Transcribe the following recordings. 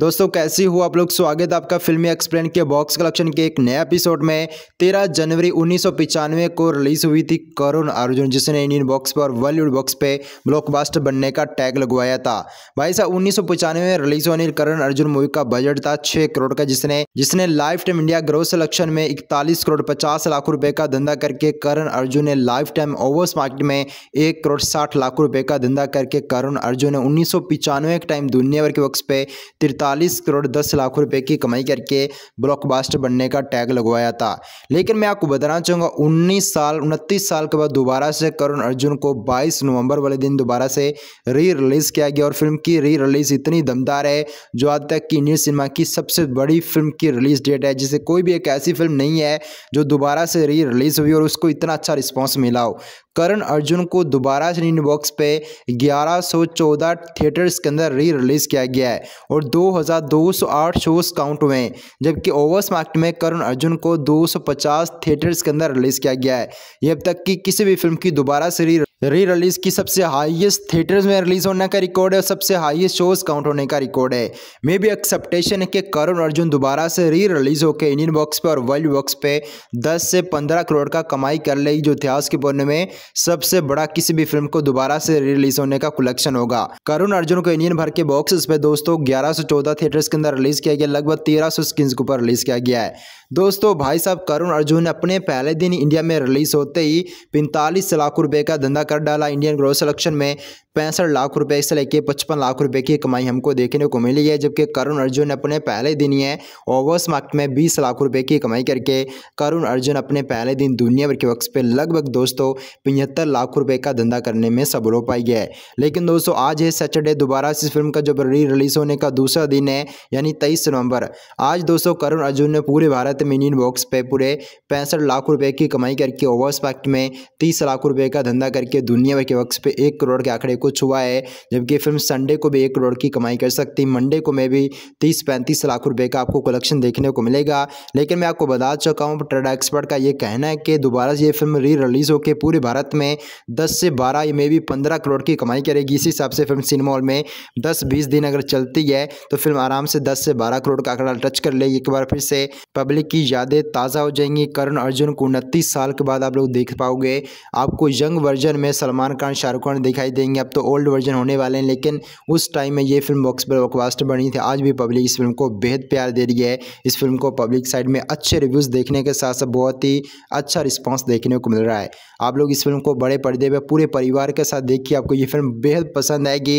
दोस्तों कैसी हो आप लोग स्वागत आपका फिल्मी एक्सप्लेन के बॉक्स कलेक्शन के एक नए एपिसोड में 13 जनवरी उन्नीस को रिलीज हुई थी करुण अर्जुन जिसने इंडियन बॉक्स पर बॉलीवुड बॉक्स पे ब्लॉकबास्टर बनने का टैग लगवाया था भाई साहब उन्नीस में रिलीज होने करण अर्जुन मूवी का बजट था छह करोड़ का जिसने जिसने lifetime India growth selection में इकतालीस करोड़ पचास लाख रुपए का धंधा करके करण अर्जुन ने लाइफ टाइम ओवर्स मार्केट में एक करोड़ साठ लाख रुपए का धंधा करके करुण अर्जुन ने उन्नीस टाइम दुनिया भर के बॉक्स पे तिरतालीस चालीस करोड़ दस लाख रुपए की कमाई करके ब्लॉकबास्टर बनने का टैग लगवाया था लेकिन मैं आपको बताना चाहूँगा उन्नीस साल उनतीस साल के बाद दोबारा से करुण अर्जुन को बाईस नवंबर वाले दिन दोबारा से री रिलीज़ किया गया और फिल्म की री रिलीज़ इतनी दमदार है जो आज तक की इंडियन सिनेमा की सबसे बड़ी फिल्म की रिलीज़ डेट है जिसे कोई भी एक ऐसी फिल्म नहीं है जो दोबारा से री रिलीज़ हुई और उसको इतना अच्छा रिस्पॉन्स मिला हो करण अर्जुन को दोबारा से बॉक्स पे 1114 थिएटर्स के अंदर री रिलीज़ किया गया है और 2208 दो सौ आठ शोज काउंट हुए हैं जबकि ओवर्स मार्केट में करुण अर्जुन को दो सौ पचास थिएटर्स के अंदर रिलीज किया गया है यह अब तक की किसी भी फिल्म की दोबारा सीरीज री रिलीज़ की सबसे हाईएस्ट थिएटर्स में रिलीज़ होने का रिकॉर्ड है और सबसे हाईएस्ट शोज काउंट होने का रिकॉर्ड है मे बी एक्सेप्टेशन है कि करुण अर्जुन दोबारा से री रिलीज़ होकर इंडियन बॉक्स पे और वर्ल्ड बॉक्स पे 10 से 15 करोड़ का कमाई कर लेगी जो इतिहास के बोलने में सबसे बड़ा किसी भी फिल्म को दोबारा से री रिलीज़ होने का कलेक्शन होगा करुण अर्जुन को इंडियन भर के बॉक्स पे दोस्तों ग्यारह थिएटर्स के अंदर रिलीज़ किया गया लगभग तेरह सौ के ऊपर रिलीज़ किया गया है दोस्तों भाई साहब करुण अर्जुन अपने पहले दिन इंडिया में रिलीज़ होते ही पैंतालीस लाख रुपए का धंधा कर डाला इंडियन ग्रोथ सिलेक्शन में पैंसठ लाख रुपए से लेकर पचपन लाख रुपए की कमाई हमको देखने को मिली है जबकि करुण अर्जुन अपने पहले दिन ही ऑगस्ट मार्क में बीस लाख रुपए की कमाई करके करुण अर्जुन अपने पहले दिन दुनिया भर के वक्त पर लगभग दोस्तों पिहत्तर लाख रुपए का धंधा करने में सफल हो पाई है लेकिन दोस्तों आज है सैटरडे दोबारा इस फिल्म का जब री रिलीज होने का दूसरा दिन है यानी तेईस नवंबर आज दोस्तों करुण अर्जुन ने पूरे भारत में इंडियन बॉक्स पे पूरे पैंसठ लाख रुपए की कमाई करके ओवर्स स्पेक्ट में तीस लाख रुपए का धंधा करके दुनिया भर के वक्त पे एक करोड़ के आंकड़े को कुछ हुआ है जबकि फिल्म संडे को भी एक करोड़ की कमाई कर सकती है मंडे को में भी तीस पैंतीस लाख रुपये का आपको कलेक्शन देखने को मिलेगा लेकिन मैं आपको बता चुका हूँ ट्रेडा एक्सपर्ट का ये कहना है कि दोबारा ये फिल्म री रिलीज़ होकर पूरे भारत में दस से बारह मे भी पंद्रह करोड़ की कमाई करेगी इसी हिसाब से फिल्म सिनेमा हॉल में दस बीस दिन अगर चलती है तो फिल्म आराम से दस से बारह करोड़ का आंकड़ा टच कर लेगी एक बार फिर से पब्लिक की यादें ताज़ा हो जाएंगी करण अर्जुन को उनतीस साल के बाद आप लोग देख पाओगे आपको यंग वर्जन में सलमान खान शाहरुख खान दिखाई देंगे अब तो तो ओल्ड वर्जन होने वाले हैं लेकिन उस टाइम में ये फिल्म बॉक्स पर बकवास्ट बनी थी आज भी पब्लिक इस फिल्म को बेहद प्यार दे रही है इस फिल्म को पब्लिक साइड में अच्छे रिव्यूज़ देखने के साथ साथ बहुत ही अच्छा रिस्पॉन्स देखने को मिल रहा है आप लोग इस फिल्म को बड़े पर्दे पर पूरे परिवार के साथ देखिए आपको ये फिल्म बेहद पसंद आएगी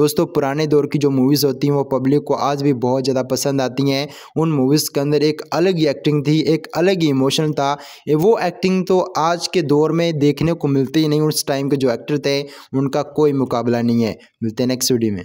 दोस्तों पुराने दौर की जो मूवीज़ होती हैं वो पब्लिक को आज भी बहुत ज़्यादा पसंद आती हैं उन मूवीज़ के अंदर एक अलग ही एक्टिंग थी एक अलग ही इमोशन था वो एक्टिंग तो आज के दौर में देखने को मिलती ही नहीं उस टाइम के जो एक्टर थे उनका कोई कोई मुकाबला नहीं है मिलते हैं नेक्स्ट वीडियो में